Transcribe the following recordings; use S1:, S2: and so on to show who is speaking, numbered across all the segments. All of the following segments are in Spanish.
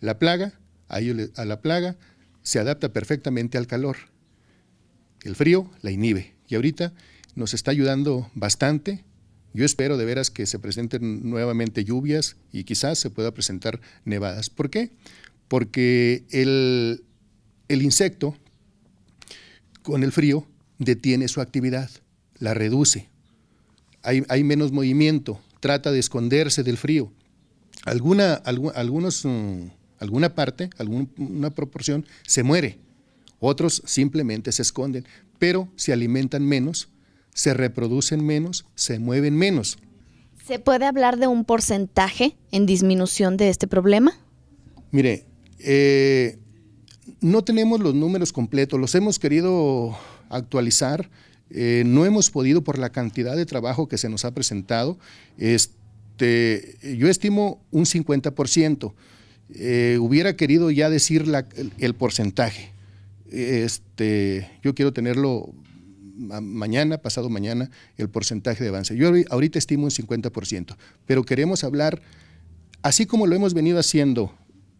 S1: La plaga, a, la plaga, se adapta perfectamente al calor. El frío la inhibe. Y ahorita nos está ayudando bastante. Yo espero de veras que se presenten nuevamente lluvias y quizás se pueda presentar nevadas. ¿Por qué? Porque el, insecto con el frío detiene su actividad, la reduce. Hay, menos movimiento, trata de esconderse del frío. Alguna, algunos mm, alguna parte, alguna proporción, se muere. Otros simplemente se esconden, pero se alimentan menos, se reproducen menos, se mueven menos.
S2: ¿Se puede hablar de un porcentaje en disminución de este problema?
S1: Mire, eh, no tenemos los números completos, los hemos querido actualizar, eh, no hemos podido por la cantidad de trabajo que se nos ha presentado. Este, yo estimo un 50%. Eh, hubiera querido ya decir el, porcentaje. Este, yo quiero tenerlo mañana, pasado mañana, el porcentaje de avance. Yo ahorita estimo un 50%, pero queremos hablar, así como lo hemos venido haciendo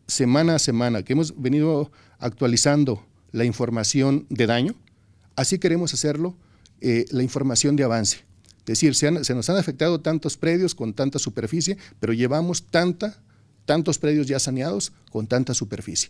S1: semana a semana, que hemos venido actualizando la información de daño, así queremos hacerlo eh, la información de avance. Es decir, se nos han afectado tantos predios con tanta superficie, pero llevamos tanta tantos predios ya saneados con tanta superficie.